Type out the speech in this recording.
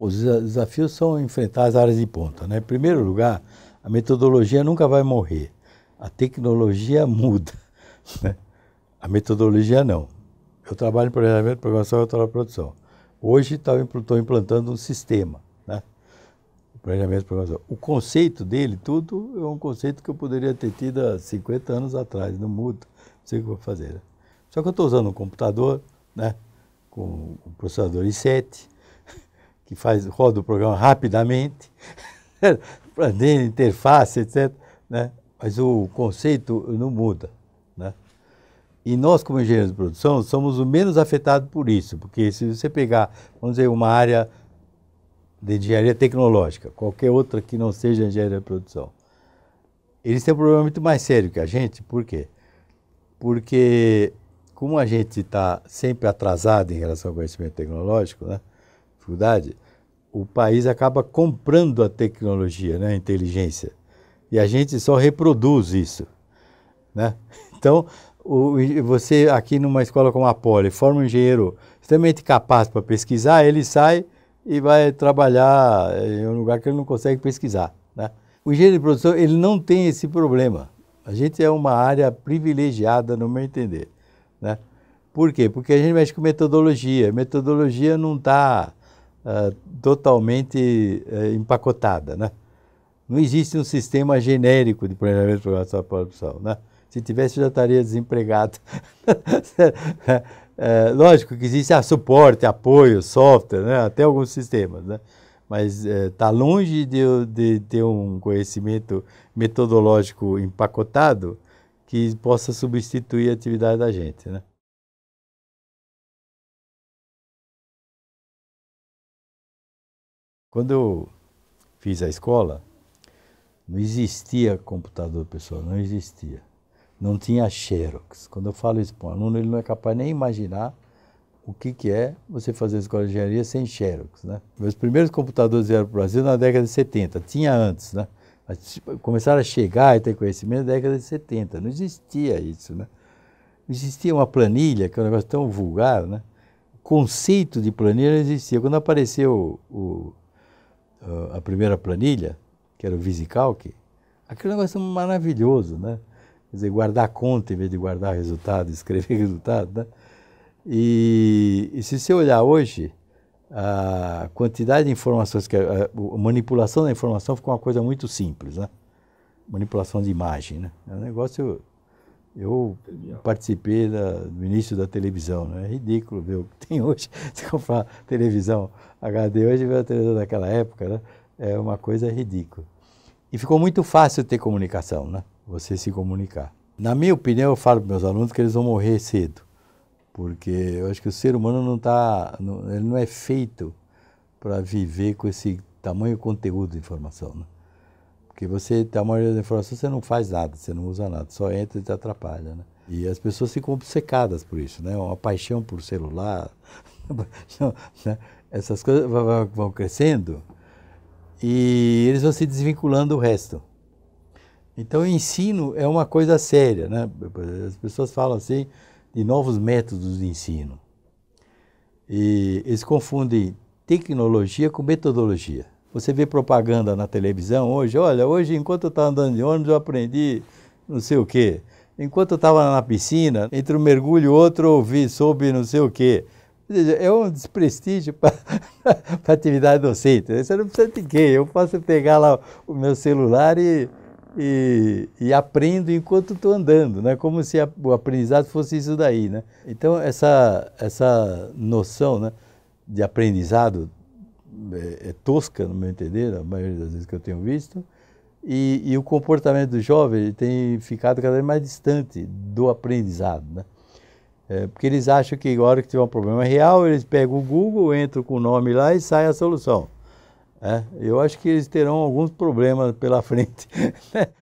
Os desafios são enfrentar as áreas de ponta. Né? Em primeiro lugar, a metodologia nunca vai morrer. A tecnologia muda. Né? A metodologia não. Eu trabalho em planejamento, programação e autoral produção. Hoje tá, estou implantando um sistema. Né? O planejamento, programação. O conceito dele, tudo, é um conceito que eu poderia ter tido há 50 anos atrás. Não muda. Não sei o que vou fazer. Né? Só que eu estou usando um computador né? com um processador i7 que faz, roda o programa rapidamente, aprendendo interface, etc. Né? Mas o conceito não muda. Né? E nós, como engenheiros de produção, somos o menos afetado por isso, porque se você pegar, vamos dizer, uma área de engenharia tecnológica, qualquer outra que não seja engenharia de produção, eles têm um problema muito mais sério que a gente, por quê? Porque como a gente está sempre atrasado em relação ao conhecimento tecnológico, né? dificuldade, o país acaba comprando a tecnologia, né, a inteligência. E a gente só reproduz isso. Né? Então, o, você aqui numa escola como a Poli, forma um engenheiro extremamente capaz para pesquisar, ele sai e vai trabalhar eh, em um lugar que ele não consegue pesquisar. Né? O engenheiro de produção ele não tem esse problema. A gente é uma área privilegiada, no meu entender. Né? Por quê? Porque a gente mexe com metodologia. Metodologia não está uh, totalmente uh, empacotada, né? Não existe um sistema genérico de planejamento programação da produção, né? Se tivesse, já estaria desempregado. é, lógico que existe a suporte, apoio, software, né? até alguns sistemas, né? mas está eh, é, longe de, de ter um conhecimento metodológico empacotado que possa substituir a atividade da gente. Né? Quando eu fiz a escola, não existia computador pessoal, não existia. Não tinha Xerox. Quando eu falo isso para um aluno, ele não é capaz nem imaginar o que, que é você fazer a escola de engenharia sem Xerox. Né? Meus primeiros computadores vieram para o Brasil na década de 70, tinha antes, né? Mas tipo, começaram a chegar e ter conhecimento na década de 70, não existia isso, né? Não existia uma planilha, que é um negócio tão vulgar, né? O conceito de planilha não existia. Quando apareceu o, o uh, a primeira planilha, que era o VisiCalc, aquele negócio é maravilhoso, né? Quer dizer, guardar conta em vez de guardar resultado, escrever resultado, né? E, e se você olhar hoje, a quantidade de informações, que a, a manipulação da informação ficou uma coisa muito simples, né? Manipulação de imagem, né? É um negócio eu participei da, do início da televisão, né? É ridículo ver o que tem hoje. Se comprar televisão HD hoje ver a televisão daquela época, né? É uma coisa ridícula. E ficou muito fácil ter comunicação, né? Você se comunicar. Na minha opinião, eu falo para meus alunos que eles vão morrer cedo, porque eu acho que o ser humano não tá, não, ele não é feito para viver com esse tamanho conteúdo de informação, né? Porque você, a maioria da informação, você não faz nada, você não usa nada, só entra e te atrapalha, né? E as pessoas ficam obcecadas por isso, né? Uma paixão por celular, né? essas coisas vão crescendo e eles vão se desvinculando do resto. Então, o ensino é uma coisa séria, né? As pessoas falam assim de novos métodos de ensino. E eles confundem tecnologia com metodologia. Você vê propaganda na televisão hoje, olha, hoje enquanto eu estava andando de ônibus eu aprendi não sei o quê. Enquanto eu estava na piscina, entre um mergulho e outro eu ouvi sobre não sei o quê. É um desprestígio para a atividade docente. Né? Você não precisa de quê? Eu posso pegar lá o meu celular e, e, e aprendo enquanto estou andando, né? como se a, o aprendizado fosse isso daí. Né? Então, essa, essa noção né, de aprendizado é, é tosca, no meu entender, a maioria das vezes que eu tenho visto, e, e o comportamento do jovem tem ficado cada vez mais distante do aprendizado, né? É, porque eles acham que agora que tiver um problema real, eles pegam o Google, entram com o nome lá e sai a solução. É, eu acho que eles terão alguns problemas pela frente. Né?